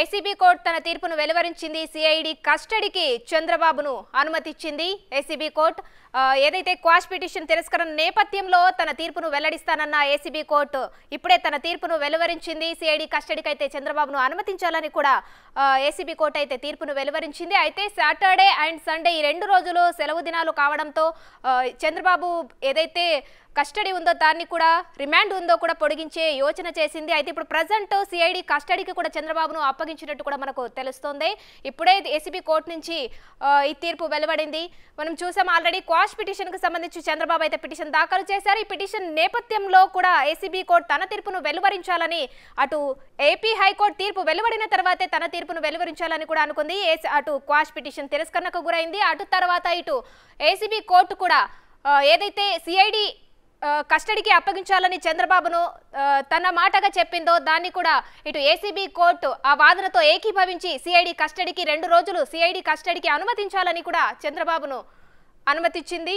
ACB court తన తీర్పును వెలువరించింది సిఐడి కస్టడీకి చంద్రబాబును అనుమతిచ్చింది ఏసీబీ కోర్టు ఏదైతే క్వాష్ పిటిషన్ తిరస్కరణ నేపథ్యంలో తన తీర్పును వెల్లడిస్తానన్న ఏసీబీ కోర్టు ఇప్పుడే తన తీర్పును వెలువరించింది సిఐడి కస్టడీకి అయితే చంద్రబాబును అనుమతించాలని కూడా ఏసీబీ కోర్టు అయితే తీర్పును వెలువరించింది అయితే సాటర్డే అండ్ సండే ఈ రెండు రోజులు సెలవు దినాలు కావడంతో చంద్రబాబు ఏదైతే కస్టడీ ఉందో దాన్ని కూడా రిమాండ్ ఉందో కూడా పొడిగించే యోచన చేసింది అయితే ఇప్పుడు ప్రజెంట్ సిఐడి కస్టడీకి కూడా చంద్రబాబును అప్పగించినట్టు కూడా మనకు తెలుస్తోంది ఇప్పుడే ఏసీబీ కోర్టు నుంచి ఈ తీర్పు వెలువడింది మనం చూసాం ఆల్రెడీ క్వాష్ పిటిషన్కి సంబంధించి చంద్రబాబు అయితే పిటిషన్ దాఖలు చేశారు ఈ పిటిషన్ నేపథ్యంలో కూడా ఏసీబీ కోర్టు తన తీర్పును వెలువరించాలని అటు ఏపీ హైకోర్టు తీర్పు వెలువడిన తర్వాతే తన తీర్పును వెలువరించాలని కూడా అనుకుంది అటు క్వాష్ పిటిషన్ తిరస్కరణకు గురైంది అటు తర్వాత ఇటు ఏసీబీ కోర్టు కూడా ఏదైతే సిఐడి కస్టడీకి అప్పగించాలని చంద్రబాబును తన మాటగా చెప్పిందో దాన్ని కూడా ఇటు ఏసీబీ కోర్టు ఆ వాదనతో ఏకీభవించి సిఐడి కస్టడీకి రెండు రోజులు సిఐడి కస్టడీకి అనుమతించాలని కూడా చంద్రబాబును అనుమతిచ్చింది